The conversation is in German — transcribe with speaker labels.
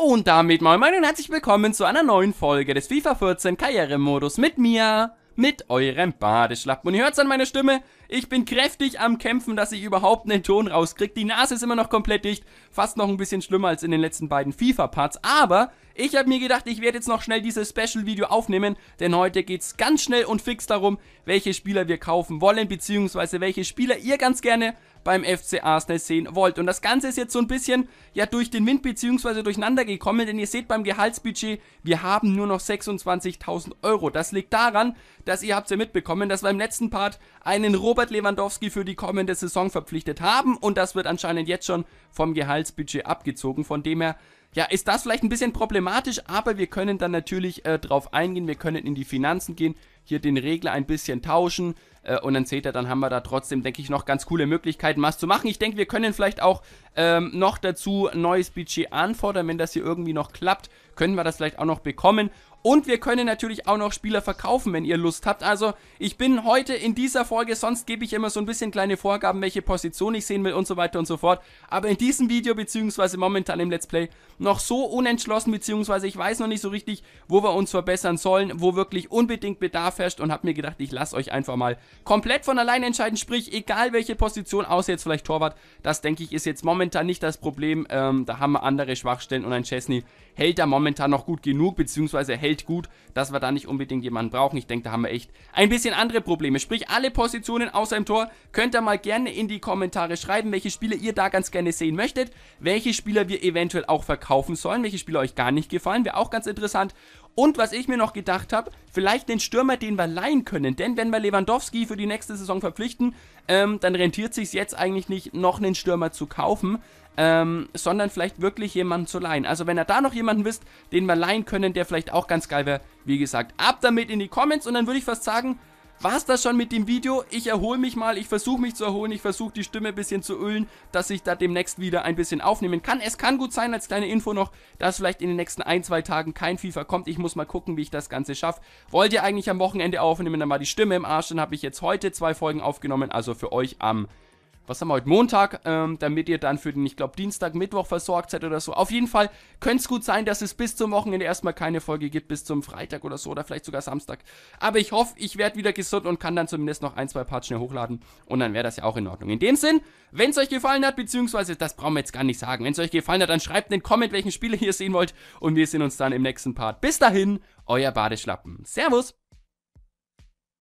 Speaker 1: Und damit moin moin und herzlich willkommen zu einer neuen Folge des FIFA 14 Karrieremodus mit mir, mit eurem Badeschlappen. Und ihr hört's an meiner Stimme, ich bin kräftig am Kämpfen, dass ich überhaupt einen Ton rauskriege. Die Nase ist immer noch komplett dicht, fast noch ein bisschen schlimmer als in den letzten beiden FIFA-Parts. Aber ich habe mir gedacht, ich werde jetzt noch schnell dieses Special-Video aufnehmen, denn heute geht's ganz schnell und fix darum, welche Spieler wir kaufen wollen, beziehungsweise welche Spieler ihr ganz gerne beim FC Arsenal sehen wollt. Und das Ganze ist jetzt so ein bisschen ja durch den Wind bzw. durcheinander gekommen, denn ihr seht beim Gehaltsbudget, wir haben nur noch 26.000 Euro. Das liegt daran, dass ihr habt ja mitbekommen, dass wir im letzten Part einen Robert Lewandowski für die kommende Saison verpflichtet haben und das wird anscheinend jetzt schon vom Gehaltsbudget abgezogen. Von dem her ja, ist das vielleicht ein bisschen problematisch, aber wir können dann natürlich äh, drauf eingehen, wir können in die Finanzen gehen, hier den Regler ein bisschen tauschen äh, und dann seht ihr, dann haben wir da trotzdem, denke ich, noch ganz coole Möglichkeiten, was zu machen. Ich denke, wir können vielleicht auch ähm, noch dazu ein neues Budget anfordern, wenn das hier irgendwie noch klappt können wir das vielleicht auch noch bekommen. Und wir können natürlich auch noch Spieler verkaufen, wenn ihr Lust habt. Also ich bin heute in dieser Folge, sonst gebe ich immer so ein bisschen kleine Vorgaben, welche Position ich sehen will und so weiter und so fort. Aber in diesem Video beziehungsweise momentan im Let's Play noch so unentschlossen beziehungsweise ich weiß noch nicht so richtig, wo wir uns verbessern sollen, wo wirklich unbedingt Bedarf herrscht und habe mir gedacht, ich lasse euch einfach mal komplett von alleine entscheiden. Sprich, egal welche Position, außer jetzt vielleicht Torwart, das denke ich ist jetzt momentan nicht das Problem. Ähm, da haben wir andere Schwachstellen und ein Chesney hält da momentan momentan noch gut genug, beziehungsweise hält gut, dass wir da nicht unbedingt jemanden brauchen. Ich denke, da haben wir echt ein bisschen andere Probleme. Sprich, alle Positionen außer im Tor könnt ihr mal gerne in die Kommentare schreiben, welche Spiele ihr da ganz gerne sehen möchtet, welche Spieler wir eventuell auch verkaufen sollen, welche Spieler euch gar nicht gefallen, wäre auch ganz interessant. Und was ich mir noch gedacht habe, vielleicht den Stürmer, den wir leihen können. Denn wenn wir Lewandowski für die nächste Saison verpflichten, ähm, dann rentiert sich jetzt eigentlich nicht, noch einen Stürmer zu kaufen, ähm, sondern vielleicht wirklich jemanden zu leihen. Also wenn ihr da noch jemanden wisst, den wir leihen können, der vielleicht auch ganz geil wäre, wie gesagt, ab damit in die Comments und dann würde ich fast sagen, war's das schon mit dem Video. Ich erhole mich mal, ich versuche mich zu erholen, ich versuche die Stimme ein bisschen zu ölen, dass ich da demnächst wieder ein bisschen aufnehmen kann. Es kann gut sein, als kleine Info noch, dass vielleicht in den nächsten ein, zwei Tagen kein FIFA kommt. Ich muss mal gucken, wie ich das Ganze schaffe. Wollt ihr eigentlich am Wochenende aufnehmen, dann war die Stimme im Arsch, dann habe ich jetzt heute zwei Folgen aufgenommen, also für euch am was haben wir heute, Montag, ähm, damit ihr dann für den, ich glaube, Dienstag, Mittwoch versorgt seid oder so. Auf jeden Fall könnte es gut sein, dass es bis zum Wochenende erstmal keine Folge gibt, bis zum Freitag oder so oder vielleicht sogar Samstag. Aber ich hoffe, ich werde wieder gesund und kann dann zumindest noch ein, zwei Parts schnell hochladen und dann wäre das ja auch in Ordnung. In dem Sinn, wenn es euch gefallen hat, beziehungsweise, das brauchen wir jetzt gar nicht sagen, wenn es euch gefallen hat, dann schreibt in den Comment, welchen Spiele ihr sehen wollt und wir sehen uns dann im nächsten Part. Bis dahin, euer Badeschlappen. Servus!